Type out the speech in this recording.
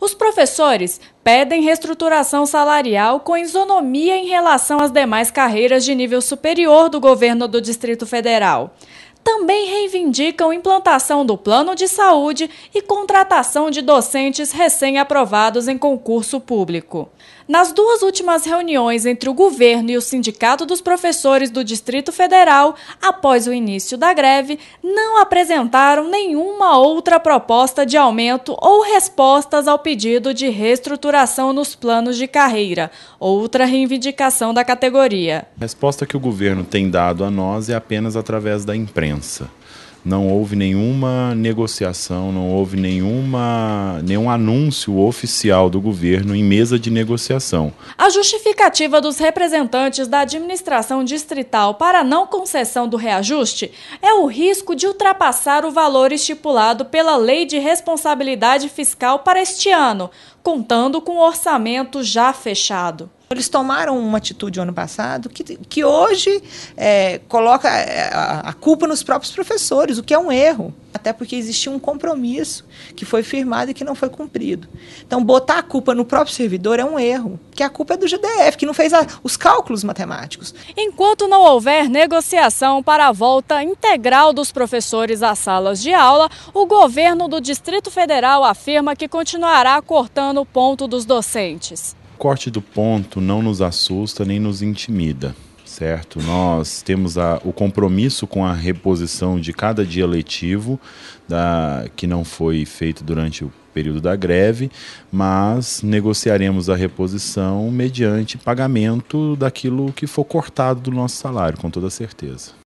Os professores pedem reestruturação salarial com isonomia em relação às demais carreiras de nível superior do governo do Distrito Federal também reivindicam implantação do plano de saúde e contratação de docentes recém-aprovados em concurso público. Nas duas últimas reuniões entre o governo e o Sindicato dos Professores do Distrito Federal, após o início da greve, não apresentaram nenhuma outra proposta de aumento ou respostas ao pedido de reestruturação nos planos de carreira, outra reivindicação da categoria. A resposta que o governo tem dado a nós é apenas através da imprensa mudança. Não houve nenhuma negociação, não houve nenhuma, nenhum anúncio oficial do governo em mesa de negociação. A justificativa dos representantes da administração distrital para não concessão do reajuste é o risco de ultrapassar o valor estipulado pela Lei de Responsabilidade Fiscal para este ano, contando com o orçamento já fechado. Eles tomaram uma atitude ano passado que, que hoje é, coloca é, a, a culpa nos próprios professores, o que é um erro, até porque existia um compromisso que foi firmado e que não foi cumprido. Então, botar a culpa no próprio servidor é um erro, que a culpa é do GDF, que não fez a, os cálculos matemáticos. Enquanto não houver negociação para a volta integral dos professores às salas de aula, o governo do Distrito Federal afirma que continuará cortando o ponto dos docentes corte do ponto não nos assusta nem nos intimida, certo? Nós temos a, o compromisso com a reposição de cada dia letivo da, que não foi feito durante o período da greve, mas negociaremos a reposição mediante pagamento daquilo que for cortado do nosso salário, com toda certeza.